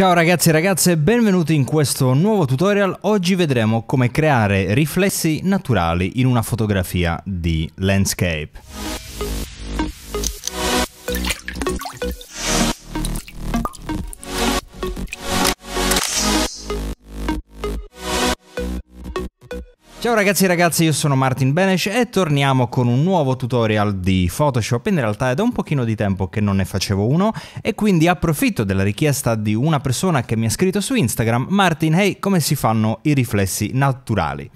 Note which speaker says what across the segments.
Speaker 1: Ciao ragazzi e ragazze, benvenuti in questo nuovo tutorial. Oggi vedremo come creare riflessi naturali in una fotografia di landscape. Ciao ragazzi e ragazze, io sono Martin Benesh e torniamo con un nuovo tutorial di Photoshop. In realtà è da un pochino di tempo che non ne facevo uno e quindi approfitto della richiesta di una persona che mi ha scritto su Instagram, Martin, hey, come si fanno i riflessi naturali?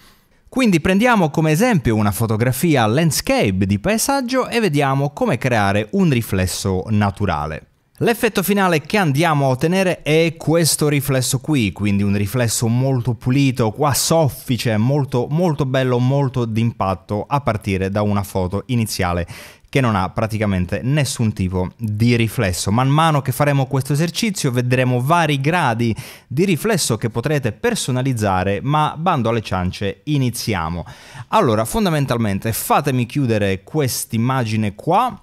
Speaker 1: Quindi prendiamo come esempio una fotografia landscape di paesaggio e vediamo come creare un riflesso naturale. L'effetto finale che andiamo a ottenere è questo riflesso qui, quindi un riflesso molto pulito, qua soffice, molto, molto bello, molto d'impatto a partire da una foto iniziale che non ha praticamente nessun tipo di riflesso. Man mano che faremo questo esercizio vedremo vari gradi di riflesso che potrete personalizzare, ma bando alle ciance, iniziamo. Allora, fondamentalmente fatemi chiudere quest'immagine qua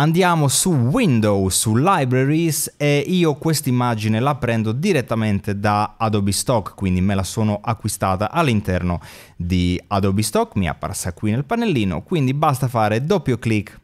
Speaker 1: Andiamo su Windows, su Libraries e io questa immagine la prendo direttamente da Adobe Stock, quindi me la sono acquistata all'interno di Adobe Stock, mi è apparsa qui nel pannellino, quindi basta fare doppio clic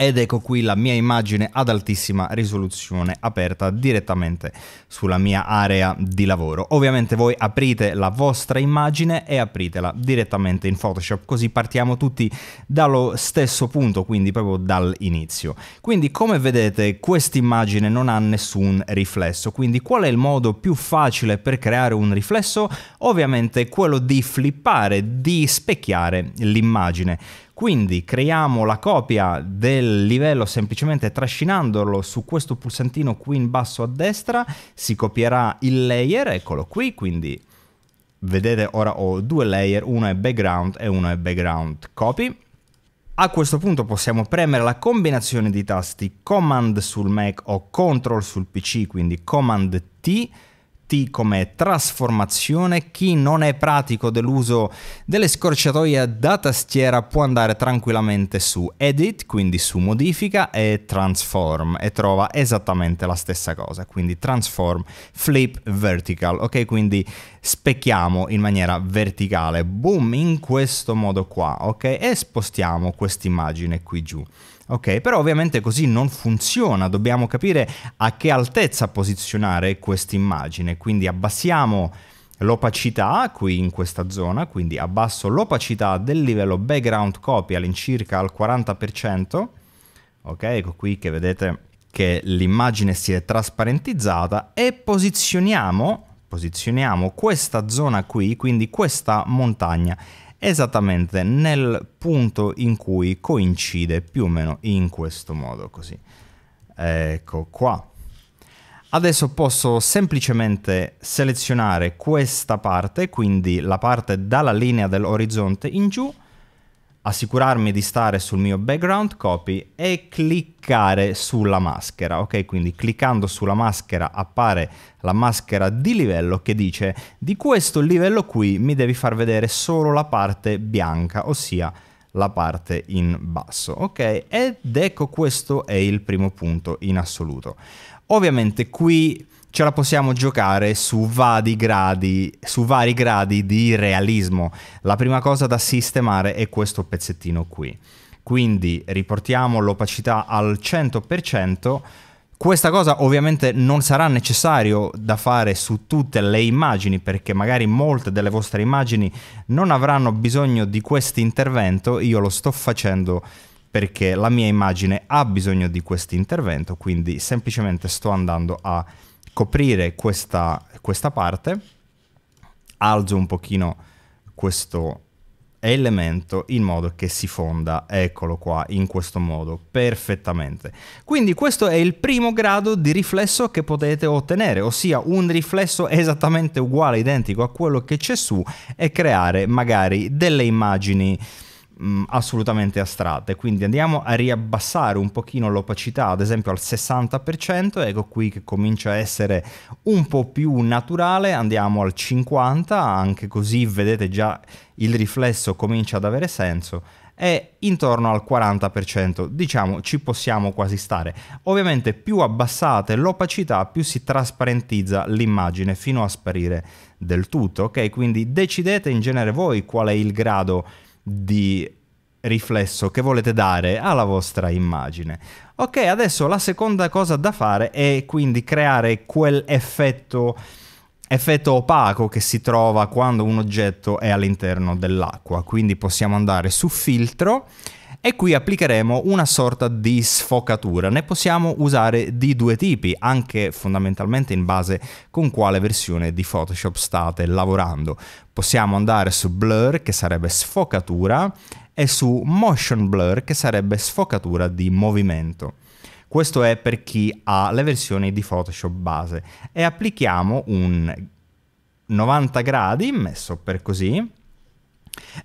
Speaker 1: ed ecco qui la mia immagine ad altissima risoluzione aperta direttamente sulla mia area di lavoro. Ovviamente voi aprite la vostra immagine e apritela direttamente in Photoshop così partiamo tutti dallo stesso punto, quindi proprio dall'inizio. Quindi come vedete questa immagine non ha nessun riflesso, quindi qual è il modo più facile per creare un riflesso? Ovviamente quello di flippare, di specchiare l'immagine. Quindi creiamo la copia del livello semplicemente trascinandolo su questo pulsantino qui in basso a destra, si copierà il layer, eccolo qui, quindi vedete ora ho due layer, uno è background e uno è background copy. A questo punto possiamo premere la combinazione di tasti Command sul Mac o Control sul PC, quindi Command T, T come trasformazione, chi non è pratico dell'uso delle scorciatoie da tastiera può andare tranquillamente su Edit, quindi su Modifica e Transform e trova esattamente la stessa cosa, quindi Transform, Flip, Vertical, ok? Quindi specchiamo in maniera verticale, boom, in questo modo qua, ok? E spostiamo quest'immagine qui giù. Ok, però ovviamente così non funziona, dobbiamo capire a che altezza posizionare questa immagine, quindi abbassiamo l'opacità qui in questa zona, quindi abbasso l'opacità del livello background copy all'incirca al 40%, ok, ecco qui che vedete che l'immagine si è trasparentizzata e posizioniamo, posizioniamo questa zona qui, quindi questa montagna esattamente nel punto in cui coincide più o meno in questo modo così. Ecco qua. Adesso posso semplicemente selezionare questa parte, quindi la parte dalla linea dell'orizzonte in giù, assicurarmi di stare sul mio background copy e cliccare sulla maschera, ok? Quindi cliccando sulla maschera appare la maschera di livello che dice di questo livello qui mi devi far vedere solo la parte bianca, ossia la parte in basso. Ok, ed ecco questo è il primo punto in assoluto. Ovviamente qui ce la possiamo giocare su vari, gradi, su vari gradi di realismo. La prima cosa da sistemare è questo pezzettino qui. Quindi riportiamo l'opacità al 100%, questa cosa ovviamente non sarà necessario da fare su tutte le immagini perché magari molte delle vostre immagini non avranno bisogno di questo intervento, io lo sto facendo perché la mia immagine ha bisogno di questo intervento, quindi semplicemente sto andando a coprire questa, questa parte, alzo un pochino questo elemento in modo che si fonda, eccolo qua, in questo modo, perfettamente. Quindi questo è il primo grado di riflesso che potete ottenere, ossia un riflesso esattamente uguale, identico a quello che c'è su e creare magari delle immagini mh, mm, assolutamente astratte. Quindi andiamo a riabbassare un pochino l'opacità, ad esempio al 60%, ecco qui che comincia a essere un po' più naturale, andiamo al 50%, anche così vedete già il riflesso comincia ad avere senso e intorno al 40%, diciamo ci possiamo quasi stare. Ovviamente più abbassate l'opacità, più si trasparentizza l'immagine fino a sparire del tutto, ok? Quindi decidete in genere voi qual è il grado di riflesso che volete dare alla vostra immagine. Ok, adesso la seconda cosa da fare è quindi creare quell'effetto effetto opaco che si trova quando un oggetto è all'interno dell'acqua. Quindi possiamo andare su filtro e qui applicheremo una sorta di sfocatura. Ne possiamo usare di due tipi, anche fondamentalmente in base con quale versione di Photoshop state lavorando. Possiamo andare su Blur, che sarebbe sfocatura, e su Motion Blur, che sarebbe sfocatura di movimento. Questo è per chi ha le versioni di Photoshop base. E applichiamo un 90 gradi, messo per così,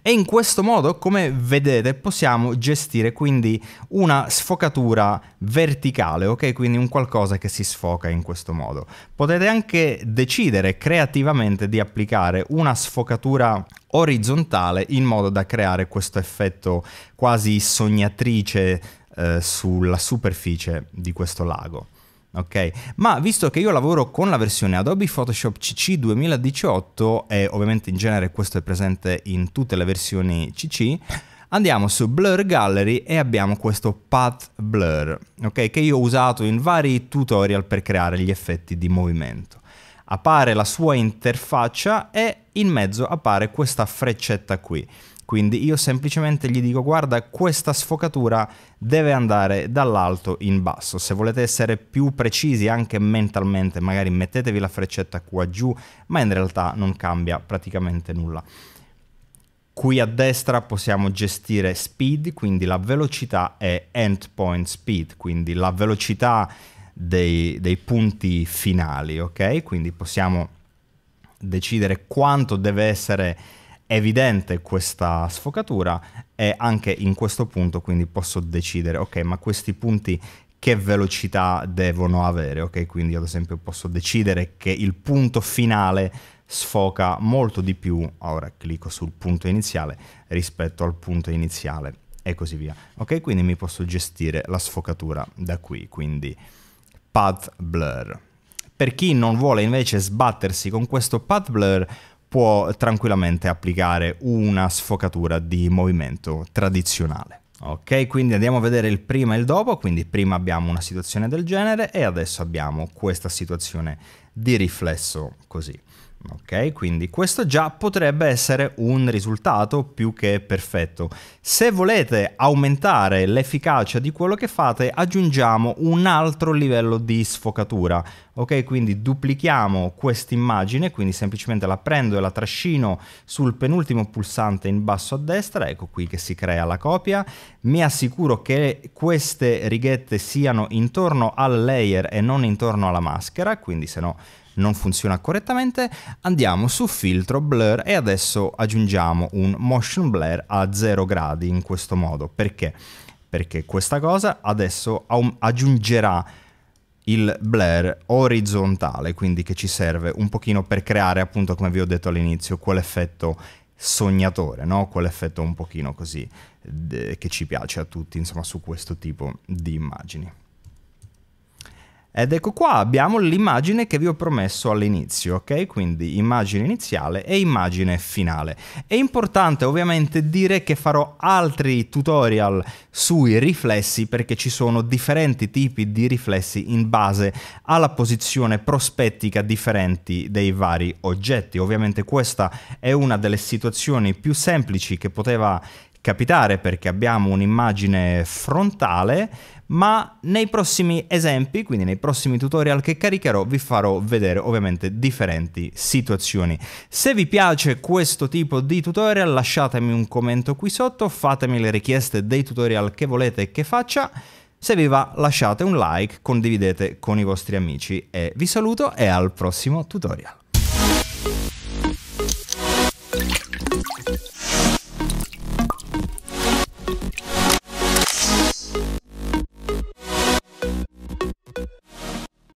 Speaker 1: e in questo modo, come vedete, possiamo gestire quindi una sfocatura verticale, ok? Quindi un qualcosa che si sfoca in questo modo. Potete anche decidere creativamente di applicare una sfocatura orizzontale in modo da creare questo effetto quasi sognatrice eh, sulla superficie di questo lago ok? Ma visto che io lavoro con la versione Adobe Photoshop CC 2018 e ovviamente in genere questo è presente in tutte le versioni CC, andiamo su Blur Gallery e abbiamo questo Path Blur, ok? Che io ho usato in vari tutorial per creare gli effetti di movimento. Appare la sua interfaccia e in mezzo appare questa freccetta qui. Quindi io semplicemente gli dico guarda questa sfocatura deve andare dall'alto in basso. Se volete essere più precisi anche mentalmente magari mettetevi la freccetta qua giù ma in realtà non cambia praticamente nulla. Qui a destra possiamo gestire speed, quindi la velocità e endpoint speed, quindi la velocità dei, dei, punti finali, ok? Quindi possiamo decidere quanto deve essere evidente questa sfocatura e anche in questo punto quindi posso decidere, ok, ma questi punti che velocità devono avere, ok? Quindi ad esempio posso decidere che il punto finale sfoca molto di più, ora clicco sul punto iniziale rispetto al punto iniziale e così via. Ok, quindi mi posso gestire la sfocatura da qui, quindi path blur. Per chi non vuole invece sbattersi con questo path blur, può tranquillamente applicare una sfocatura di movimento tradizionale. Ok, quindi andiamo a vedere il prima e il dopo, quindi prima abbiamo una situazione del genere e adesso abbiamo questa situazione di riflesso così. Ok, quindi questo già potrebbe essere un risultato più che perfetto. Se volete aumentare l'efficacia di quello che fate, aggiungiamo un altro livello di sfocatura. Ok, quindi duplichiamo quest'immagine, quindi semplicemente la prendo e la trascino sul penultimo pulsante in basso a destra, ecco qui che si crea la copia. Mi assicuro che queste righette siano intorno al layer e non intorno alla maschera, quindi se no non funziona correttamente, andiamo su filtro blur e adesso aggiungiamo un motion blur a 0 gradi in questo modo. Perché? Perché questa cosa adesso aggiungerà il blur orizzontale, quindi che ci serve un pochino per creare appunto come vi ho detto all'inizio quell'effetto sognatore, no? quell'effetto un pochino così che ci piace a tutti insomma su questo tipo di immagini. Ed ecco qua abbiamo l'immagine che vi ho promesso all'inizio, ok? Quindi immagine iniziale e immagine finale. È importante ovviamente dire che farò altri tutorial sui riflessi perché ci sono differenti tipi di riflessi in base alla posizione prospettica differenti dei vari oggetti. Ovviamente questa è una delle situazioni più semplici che poteva capitare perché abbiamo un'immagine frontale, ma nei prossimi esempi, quindi nei prossimi tutorial che caricherò, vi farò vedere ovviamente differenti situazioni. Se vi piace questo tipo di tutorial lasciatemi un commento qui sotto, fatemi le richieste dei tutorial che volete che faccia. Se vi va lasciate un like, condividete con i vostri amici e vi saluto e al prossimo tutorial.